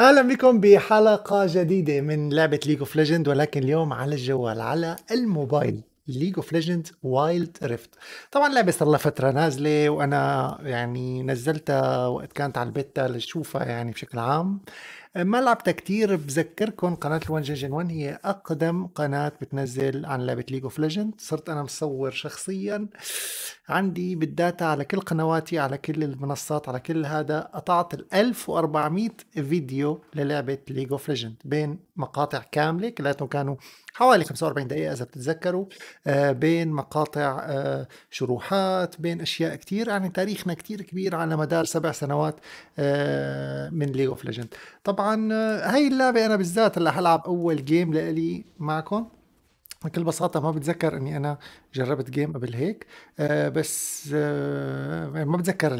اهلا بكم بحلقه جديده من لعبه ليج اوف ليجند ولكن اليوم على الجوال على الموبايل ليج اوف ليجند وايلد ريفت طبعا لعبه صار لها فتره نازله وانا يعني نزلتها وقت كانت على البيتا لشوفها يعني بشكل عام ما لعبتها كتير بذكركم قناة جن ون هي أقدم قناة بتنزل عن لعبة ليج اوف ليجند صرت أنا مصور شخصيا عندي بالداتا على كل قنواتي على كل المنصات على كل هذا قطعت ال 1400 فيديو للعبة ليج اوف ليجند بين مقاطع كاملة كلياتهم كانوا حوالي 45 دقيقة إذا بتتذكروا آه، بين مقاطع آه، شروحات بين أشياء كتير يعني تاريخنا كتير كبير على مدار سبع سنوات آه، من ليج اوف ليجند طبعا طبعا آه، هاي اللعبه انا بالذات اللي حلعب اول جيم لإلي معكم بكل بساطة ما بتذكر اني انا جربت جيم قبل هيك آه بس آه ما بتذكر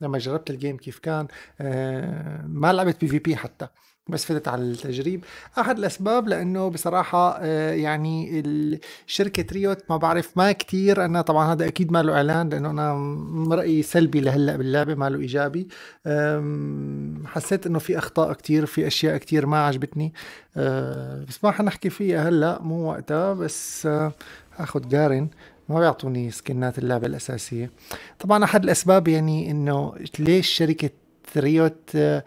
لما جربت الجيم كيف كان آه ما لعبت بي في بي حتى بس فتت على التجريب احد الاسباب لانه بصراحه آه، يعني شركه ريوت ما بعرف ما كتير انا طبعا هذا اكيد ما له اعلان لانه انا رايي سلبي لهلا باللعبه ما له ايجابي حسيت انه في اخطاء كتير في اشياء كتير ما عجبتني آه، بس ما حنحكي فيها هلا مو وقتها بس آه، اخذ جارن ما بيعطوني سكنات اللعبة الأساسية طبعا أحد الأسباب يعني إنه ليش شركة ريوت آه،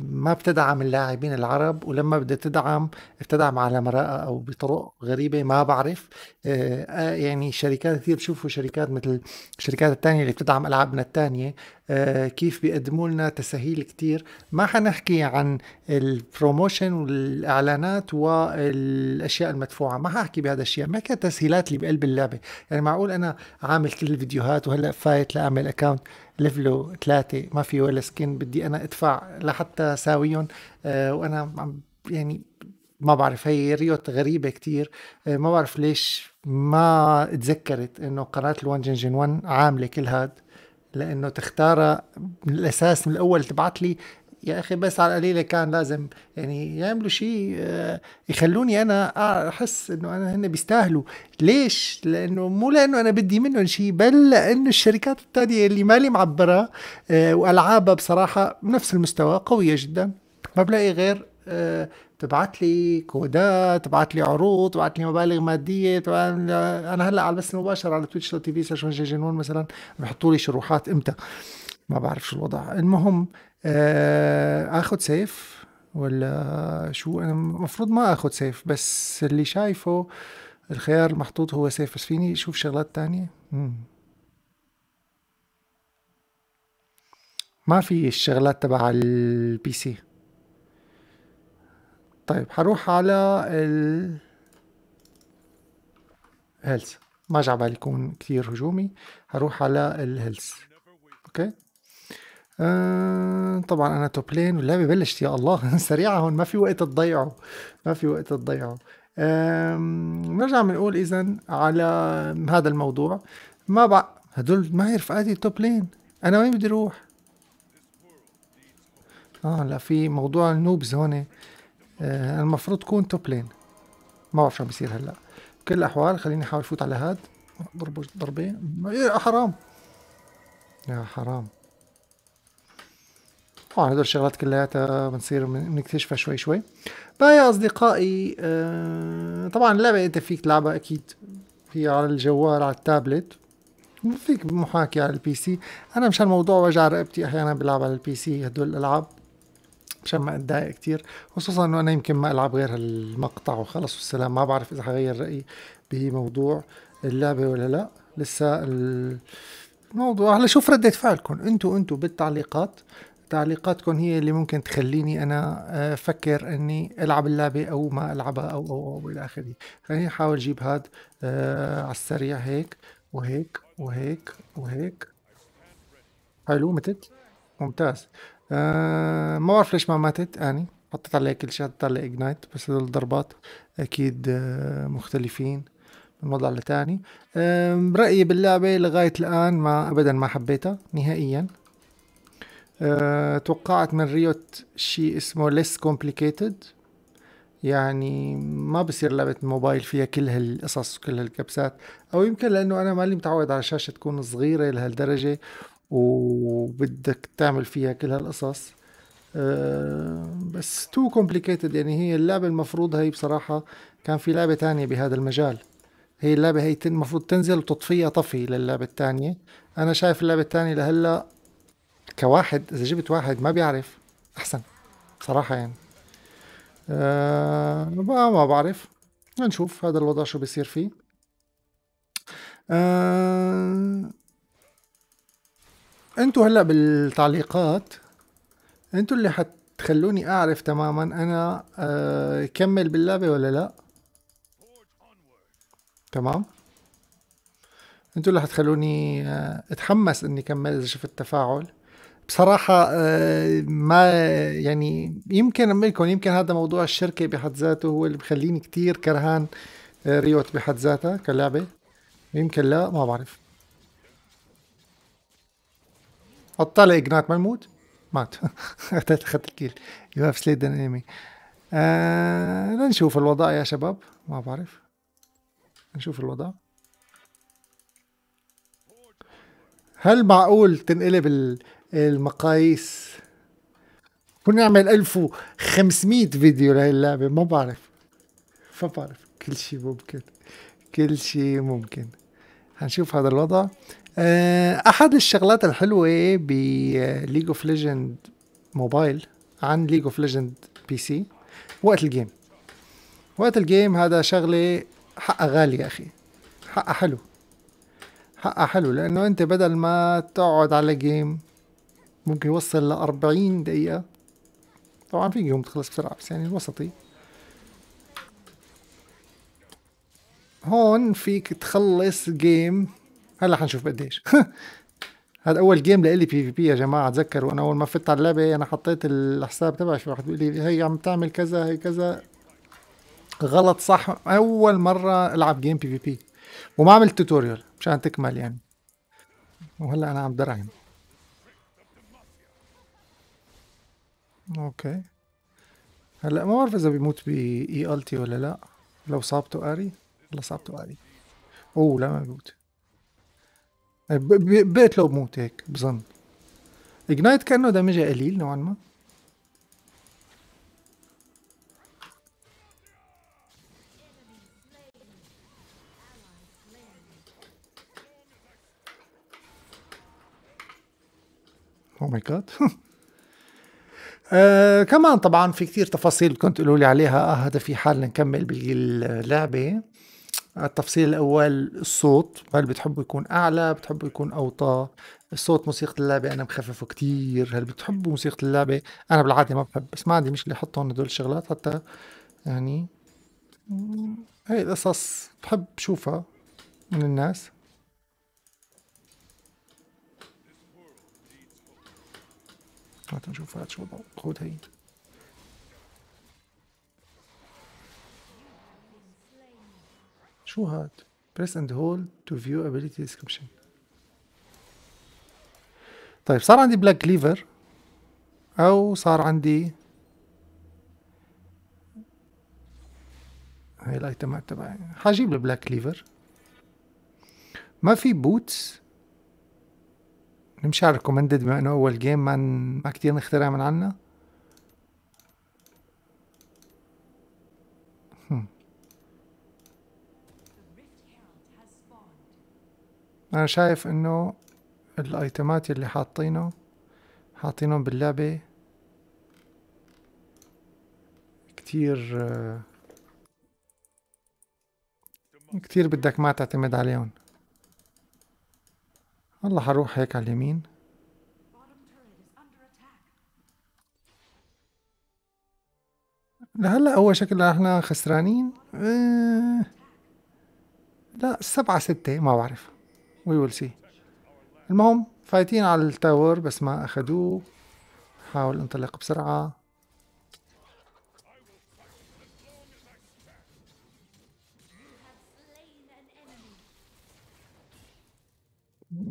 ما بتدعم اللاعبين العرب ولما بدها تدعم بتدعم على مرأة أو بطرق غريبة ما بعرف آه، آه، يعني شركات كثير بشوفوا شركات مثل الشركات الثانية اللي بتدعم ألعابنا الثانية كيف بيقدموا لنا تسهيل كتير ما حنحكي عن البروموشن والإعلانات والأشياء المدفوعة ما ححكي بهذا الشيء ما كانت تسهيلات اللي بقلب اللعبة يعني معقول أنا عامل كل الفيديوهات وهلأ فايت لأعمل أكاونت ليفلو ثلاثة ما في ولا سكن بدي أنا أدفع لحتى ساويهم آه، وأنا عم يعني ما بعرف هي ريوت غريبة كتير آه، ما بعرف ليش ما اتذكرت انه قناة الوان جنجن وان عاملة كل هاد لانه تختارها من الاساس من الاول تبعت لي يا اخي بس على القليله كان لازم يعني يعملوا شيء آه، يخلوني انا احس انه انا هن بيستاهلوا ليش لانه مو لانه انا بدي منهم شيء بل لانه الشركات الثانيه اللي مالي معبره آه، والعابها بصراحه بنفس المستوى قويه جدا ما بلاقي غير آه، تبعت لي كودات تبعت لي عروض تبعت لي مبالغ ماديه انا هلا على البث المباشر على تويتش تي في سيرش جنون مثلا بحطوا لي شروحات امتى ما بعرف شو الوضع المهم آه اخذ سيف ولا شو انا المفروض ما اخذ سيف بس اللي شايفه الخيار المحطوط هو سيف بس فيني اشوف شغلات تانية ما في الشغلات تبع البي سي طيب حروح على ال هيلث ما جا بالي يكون كثير هجومي حروح على الهيلث اوكي آه طبعا انا توب لين واللعبه بلشت يا الله سريعه هون ما في وقت تضيعه ما في وقت تضيعه بنرجع بنقول اذا على هذا الموضوع ما بع... هدول ما هي رفقاتي توب لين انا وين بدي اروح اه لا في موضوع النوبز هون آه المفروض تكون توب لين ما بعرف شو عم بيصير هلا بكل الاحوال خليني احاول فوت على هاد ضربه ضربه يا حرام يا حرام طبعا هدول الشغلات كلياتها بنصير بنكتشفها شوي شوي يا أصدقائي آه طبعا اللعبة أنت فيك تلعبها أكيد هي على الجوال على التابلت فيك محاكي على البي سي أنا مشان الموضوع وجع رقبتي أحيانا بلعب على البي سي هدول الألعاب مشان ما اتضايق كثير خصوصا انه انا يمكن ما العب غير هالمقطع وخلص والسلام ما بعرف اذا حغير رايي بموضوع اللعبه ولا لا لسه الموضوع هلا شوف ردة فعلكم انتوا انتوا بالتعليقات تعليقاتكم هي اللي ممكن تخليني انا آه، افكر اني العب اللعبه او ما العبها او او او الى اخره خليني احاول اجيب هاد آه، على السريع هيك وهيك وهيك وهيك حلو متت ممتاز آه ما بعرف ليش ما ماتت اني حطيت عليها كل شيء حطيت عليها اجنايت بس الضربات اكيد آه مختلفين من وضع لتاني آه رأيي باللعبة لغاية الآن ما أبدا ما حبيتها نهائيا آه، توقعت من ريوت شيء اسمه less complicated يعني ما بصير لعبة موبايل فيها كل هالقصص وكل هالكبسات او يمكن لانه انا مالي متعود على شاشة تكون صغيرة لهالدرجة وبدك تعمل فيها كل هالقصص أه بس تو كومبليكيتد يعني هي اللعبة المفروض هي بصراحة كان في لعبة تانية بهذا المجال هي اللعبة هي المفروض تنزل وتطفيها طفي للعبة التانية أنا شايف اللعبة التانية لهلا كواحد اذا جبت واحد ما بيعرف احسن صراحه يعني أه ما بعرف نشوف هذا الوضع شو بيصير فيه أه انتوا هلا بالتعليقات انتوا اللي حتخلوني اعرف تماما انا أه كمل باللعبه ولا لا تمام انتوا اللي حتخلوني آه، اتحمس اني كمل اذا شفت تفاعل بصراحة آه، ما يعني يمكن أملكم يمكن هذا موضوع الشركة بحد ذاته هو اللي بخليني كتير كرهان آه، ريوت بحد ذاتها كلعبة يمكن لا ما بعرف اطلع اجنات ما نموت مات اخذت اخذت الكيل يو هاف سليد ان انمي لنشوف الوضع يا شباب ما بعرف نشوف الوضع هل معقول تنقلب المقاييس كنا نعمل 1500 فيديو لهاللعبة ما بعرف ما بعرف كل شيء ممكن كل شيء ممكن هنشوف هذا الوضع آه، أحد الشغلات الحلوة بليج اوف ليجند موبايل عن ليج اوف ليجند بي سي وقت الجيم وقت الجيم هذا شغلة حقها غالي يا أخي حقها حلو حقها حلو لأنه أنت بدل ما تقعد على جيم ممكن يوصل ل 40 دقيقة طبعا في يوم تخلص بسرعة بس يعني الوسطي هون فيك تخلص جيم هلا حنشوف قديش هذا اول جيم لإلي بي في بي يا جماعه تذكروا انا اول ما فت على اللعبه انا حطيت الحساب تبعي شو واحد بيقول لي هي عم تعمل كذا هي كذا غلط صح اول مره العب جيم بي في بي وما عملت توتوريال مشان تكمل يعني وهلا انا عم درعم اوكي هلا ما بعرف اذا بيموت باي التي ولا لا لو صابته اري ولا صابته اري اوه لا ما بيموت إيه، بيت لو بموت هيك بظن اجنايت كانه دمجه قليل نوعا ما Oh my god. آه كمان طبعا في كثير تفاصيل بدكم تقولوا لي عليها آه هذا في حال نكمل باللعبة التفصيل الأول الصوت هل بتحبوا يكون أعلى بتحبوا يكون أوطى الصوت موسيقى اللعبة أنا مخففه كثير هل بتحبوا موسيقى اللعبة أنا بالعادة ما بحب بس ما عندي مشكلة أحطهم هدول الشغلات حتى يعني هاي القصص بحب شوفها من الناس je vais vous شو وضعه خذ هي شو هاد بريس اند hold تو فيو ability ديسكربشن طيب صار عندي بلاك ليفر او صار عندي هاي الايتمات تبعي حجيب البلاك ليفر ما في بوتس نمشي على الريكومندد بما انه اول جيم ما ما كتير نخترع من عنا انا شايف انه الايتمات اللي حاطينه حاطينهم باللعبة كتير آه، كتير بدك ما تعتمد عليهم والله هروح هيك على اليمين لهلا هو شكل احنا خسرانين إيه. لا سبعة ستة ما بعرف وي ويل سي المهم فايتين على التاور بس ما اخذوه حاول انطلق بسرعة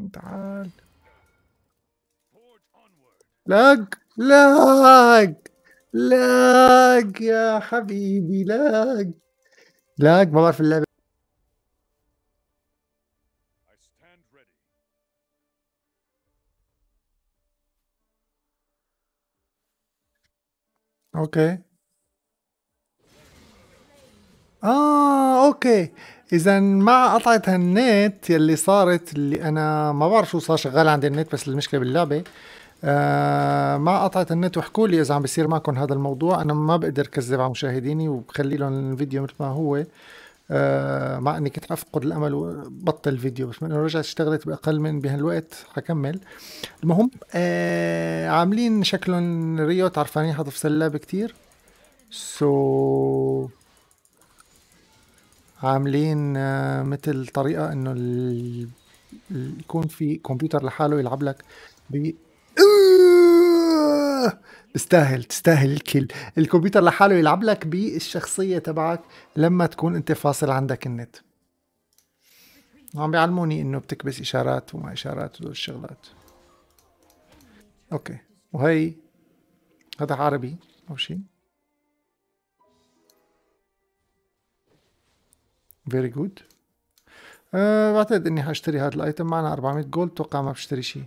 تعال لاج لاج لاج يا حبيبي لاج لاج ما بعرف اللعبة اوكي اه اوكي اذا مع قطعه هالنت يلي صارت اللي انا ما بعرف شو صار شغال عندي النت بس المشكله باللعبه آه، مع قطعة النت واحكوا لي اذا عم بيصير معكم هذا الموضوع انا ما بقدر كذب على مشاهديني وبخلي لهم الفيديو مثل ما هو آه، مع اني كنت افقد الامل وبطل الفيديو بس من رجعت اشتغلت باقل من بهالوقت حكمل المهم آه عاملين شكلهم ريوت عرفانين حتفصل اللعبه كثير سو so... عاملين آه، مثل طريقه انه ال... يكون في كمبيوتر لحاله يلعب لك بي... تستاهل آه، تستاهل الكل الكمبيوتر لحاله يلعب لك بالشخصية تبعك لما تكون انت فاصل عندك النت عم بيعلموني انه بتكبس اشارات وما اشارات ودول الشغلات اوكي وهي هذا عربي او شيء فيري جود أه، بعتقد اني حاشتري هذا الايتم معنا 400 جولد توقع ما بشتري شيء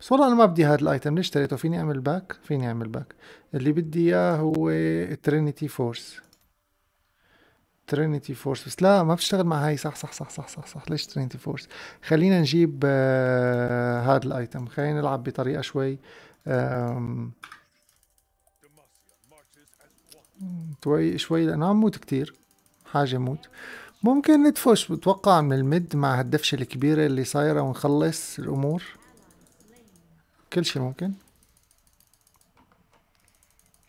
بس والله انا ما بدي هذا الايتم ليش اشتريته فيني اعمل باك فيني اعمل باك اللي بدي اياه هو ترينيتي فورس ترينيتي فورس بس لا ما بشتغل مع هاي صح صح صح صح صح صح ليش ترينيتي فورس خلينا نجيب آه الايتم خلينا نلعب بطريقه شوي شوي شوي لانه عم موت كتير حاجة موت ممكن ندفش بتوقع من المد مع هالدفشة الكبيرة اللي صايرة ونخلص الأمور كل شي ممكن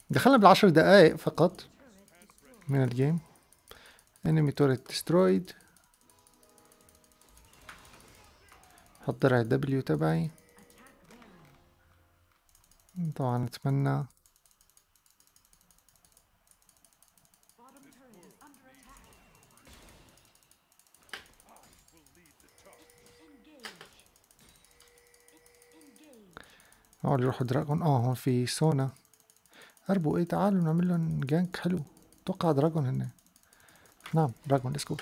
دخلنا بالعشر دقايق فقط من الجيم انمي توريت ديسترويد حط درع دبليو تبعي طبعا اتمنى اه اللي يروحوا دراجون اه هون في سونا هربوا ايه تعالوا نعمل لهم جانك حلو اتوقع دراجون هن نعم دراجون ليتس جو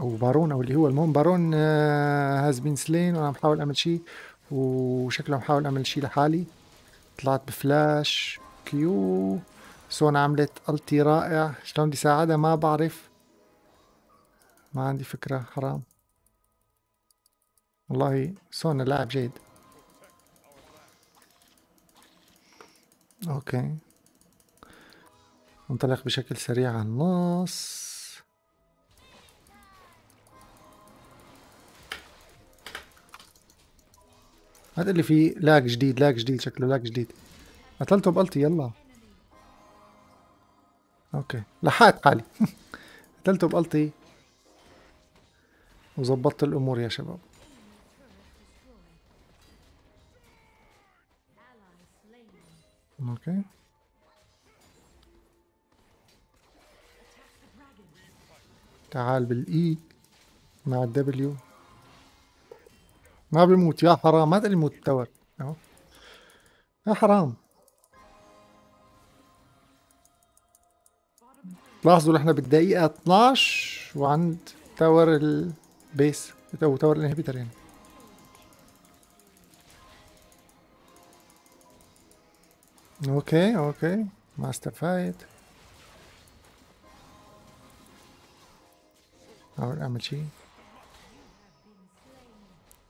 او بارون او اللي هو المهم بارون هاز بين سلين وانا بحاول اعمل شيء وشكله بحاول اعمل شيء لحالي طلعت بفلاش كيو سونا عملت التي رائع شلون بدي ساعدها ما بعرف ما عندي فكرة حرام والله سونا لاعب جيد اوكي انطلق بشكل سريع على النص هذا اللي فيه لاج جديد لاج جديد شكله لاج جديد قتلته بقلتي يلا اوكي لحقت حالي قتلته بقلتي وظبطت الامور يا شباب Okay. تعال بالاي مع الدبليو ما بيموت يا حرام ما اللي موت التور يا حرام لاحظوا نحن بالدقيقة 12 وعند تاور البيس او تاور الانهبيتر يعني اوكي اوكي ماستر فايت احاول اعمل شيء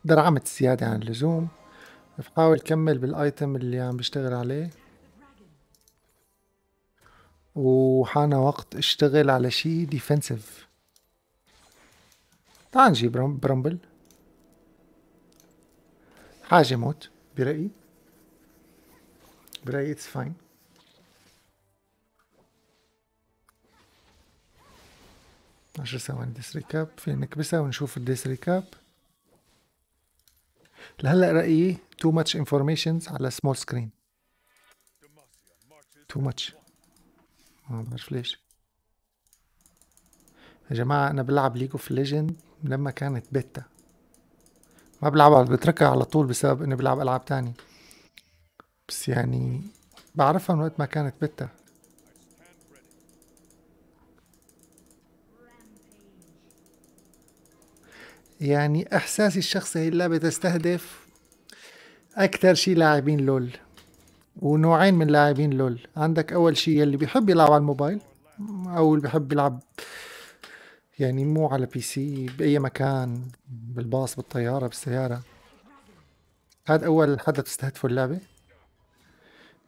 درعمت زيادة عن اللزوم بحاول كمل بالايتم اللي عم بشتغل عليه وحان وقت اشتغل على شيء ديفنسيف تعال نجيب برمبل حاجة موت برأيي but اتس it's fine. عشر ثواني ديس ريكاب في نكبسها ونشوف الديس ريكاب لهلا رأيي too much information على small screen too much ما بعرف ليش يا جماعة أنا بلعب ليج اوف ليجند لما كانت بيتا ما بلعبها بتركها على طول بسبب إني بلعب ألعاب تانية بس يعني بعرفها من وقت ما كانت بتا يعني احساسي الشخصي هي اللعبه تستهدف اكثر شيء لاعبين لول ونوعين من لاعبين لول عندك اول شيء اللي بيحب يلعب على الموبايل او اللي بيحب يلعب يعني مو على بي سي باي مكان بالباص بالطياره بالسياره هذا اول حدا تستهدفه اللعبه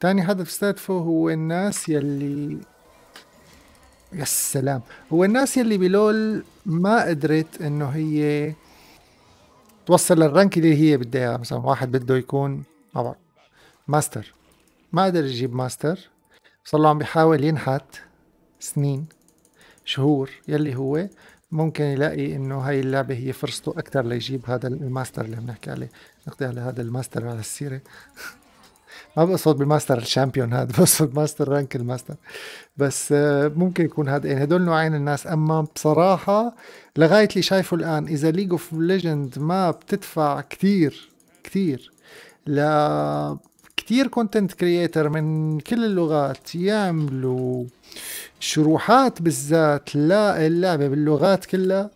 تاني هدف استهدفه هو الناس يلي يا سلام هو الناس يلي بلول ما قدرت انه هي توصل للرانك اللي هي بدها اياه مثلا واحد بده يكون ما بعرف ماستر ما قدر يجيب ماستر صار له عم بيحاول ينحت سنين شهور يلي هو ممكن يلاقي انه هاي اللعبه هي فرصته اكثر ليجيب هذا الماستر اللي بنحكي عليه نقضي على هذا الماستر على السيره ما بقصد بالماستر الشامبيون هذا بقصد ماستر رانك الماستر بس آه، ممكن يكون هذا يعني هدول نوعين الناس اما بصراحه لغايه اللي شايفه الان اذا ليج اوف ليجند ما بتدفع كثير كثير ل كثير كونتنت كرييتر من كل اللغات يعملوا شروحات بالذات لا اللعبه باللغات كلها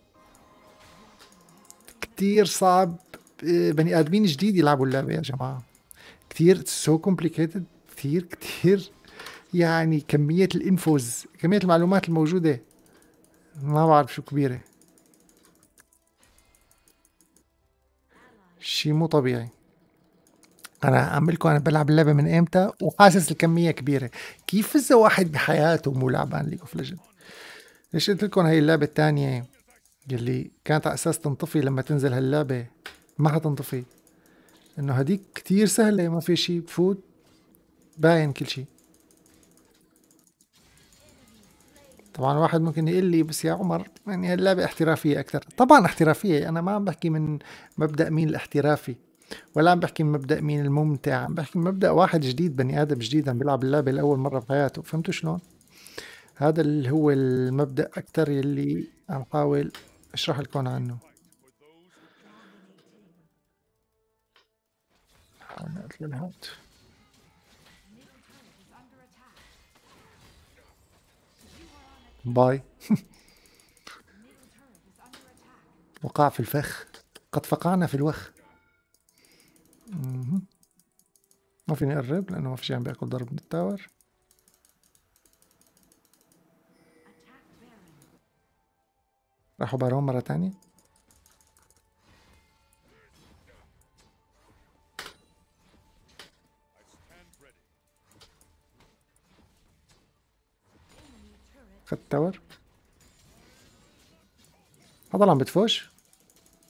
كثير صعب آه، بني ادمين جديد يلعبوا اللعبه يا جماعه كثير سو كومبليكيتد كثير كثير يعني كمية الانفوز كمية المعلومات الموجودة ما بعرف شو كبيرة شي مو طبيعي انا عم لكم انا بلعب اللعبه من امتى وحاسس الكميه كبيره كيف اذا واحد بحياته مو لعبان ليج اوف ليجند ليش قلت لكم هي اللعبه الثانيه يلي كانت على اساس تنطفي لما تنزل هاللعبه ما حتنطفي انه هديك كتير سهلة ما في شي بفوت باين كل شي طبعا واحد ممكن يقول لي بس يا عمر يعني اللعبة احترافية أكثر طبعا احترافية أنا ما عم بحكي من مبدأ مين الاحترافي ولا عم بحكي من مبدأ مين الممتع عم بحكي من مبدأ واحد جديد بني آدم جديد عم بيلعب اللعبة لأول مرة بحياته فهمتوا شلون؟ هذا اللي هو المبدأ أكثر يلي عم حاول أشرح لكم عنه Not really باي وقع في الفخ قد فقعنا في الوخ ما فيني اقرب لانه ما في شيء يعني عم بياكل ضرب من التاور راحوا بارون مرة ثانيه التاور هذا عم بتفوش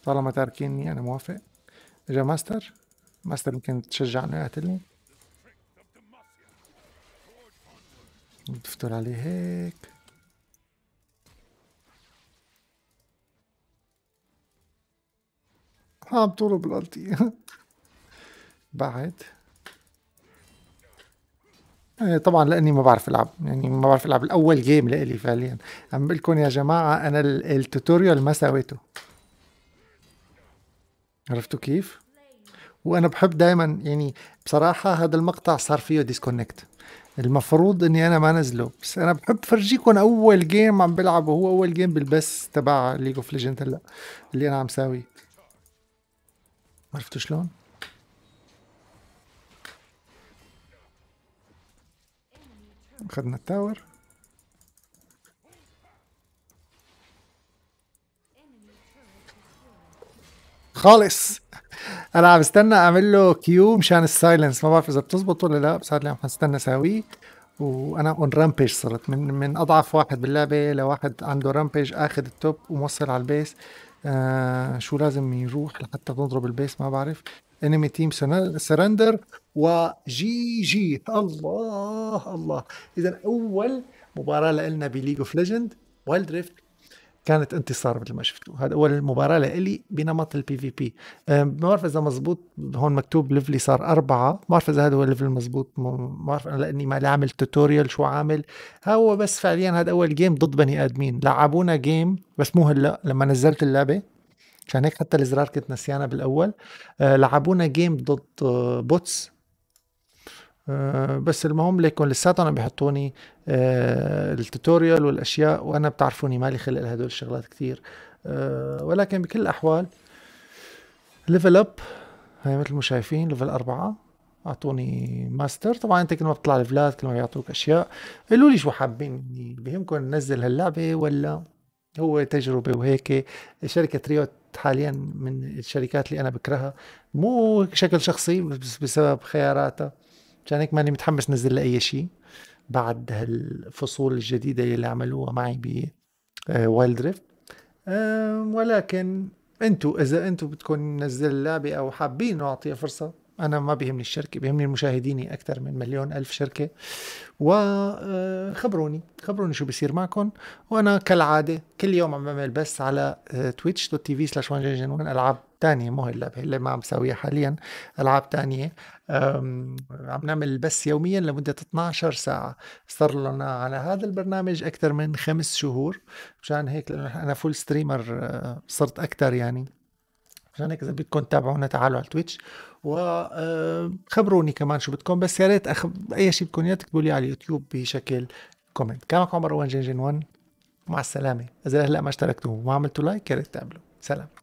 طالما تاركيني انا موافق اجا ماستر ماستر يمكن تشجع انه يقتلني بتفتر عليه هيك عم طولوا بالالتي بعد آه، طبعا لاني ما بعرف العب يعني ما بعرف العب الاول جيم لإلي فعليا عم بقول لكم يا جماعه انا التوتوريال ما سويته عرفتوا كيف وانا بحب دائما يعني بصراحه هذا المقطع صار فيه ديسكونكت المفروض اني انا ما نزله بس انا بحب فرجيكم اول جيم عم بلعبه هو اول جيم بالبس تبع ليج اوف ليجند هلا اللي انا عم ساويه عرفتوا شلون خدنا التاور خالص انا عم استنى اعمل له كيو مشان السايلنس ما بعرف اذا بتزبط ولا لا بس هذا اللي عم استنى اساويه وانا اون رامبيج صرت من من اضعف واحد باللعبه لواحد عنده رامبيج اخذ التوب وموصل على البيس آه شو لازم يروح لحتى تضرب البيس ما بعرف انمي تيم سرندر وجي جي الله الله اذا اول مباراه لنا بليج اوف ليجند وايلد ريفت كانت انتصار مثل ما شفتوا هذا اول مباراه لإلي بنمط البي في بي ما بعرف اذا مزبوط هون مكتوب ليفلي صار أربعة ما بعرف اذا هذا هو الليفل المزبوط ما بعرف انا لاني ما عامل توتوريال شو عامل هو بس فعليا هذا اول جيم ضد بني ادمين لعبونا جيم بس مو هلا لما نزلت اللعبه عشان هيك حتى الزرار كنت نسيانه بالاول آه، لعبونا جيم ضد بوتس آه، آه، بس المهم ليكون لساتهم عم بيحطوني آه، التوتوريال والاشياء وانا بتعرفوني مالي خلق لهدول الشغلات كثير آه، ولكن بكل الاحوال ليفل اب هاي مثل ما شايفين ليفل أربعة اعطوني ماستر طبعا انت كل ما بتطلع ليفلات كل ما بيعطوك اشياء قولوا لي شو حابين يعني بهمكم ننزل هاللعبه ولا هو تجربه وهيك شركه ريوت حاليا من الشركات اللي انا بكرهها مو بشكل شخصي بس بسبب خياراتها مشان هيك ماني متحمس نزل لاي شيء بعد هالفصول الجديده اللي عملوها معي ب وايلد آه، ريفت ولكن انتو اذا انتو بدكم ننزل اللعبه او حابين نعطيها فرصه انا ما بيهمني الشركه بيهمني المشاهدين اكثر من مليون الف شركه وخبروني آه، خبروني شو بصير معكم وانا كالعاده كل يوم عم بعمل بس على تويتش دوت تي في سلاش 1 العاب تانية مو هلا هلا ما عم بسويها حاليا العاب تانية عم نعمل بث يوميا لمدة 12 ساعة صار لنا على هذا البرنامج أكثر من خمس شهور مشان هيك لأنه أنا فول ستريمر آه، صرت أكثر يعني مشان هيك اذا بدكم تتابعونا تعالوا على تويتش وخبروني كمان شو بدكم بس يا ريت أخ... اي شيء بدكم اياه تكتبوا لي على اليوتيوب بشكل كومنت كان معكم عمر وان جن 1 مع السلامه اذا هلا ما اشتركتوا وما عملتوا لايك يا ريت تعملوا سلام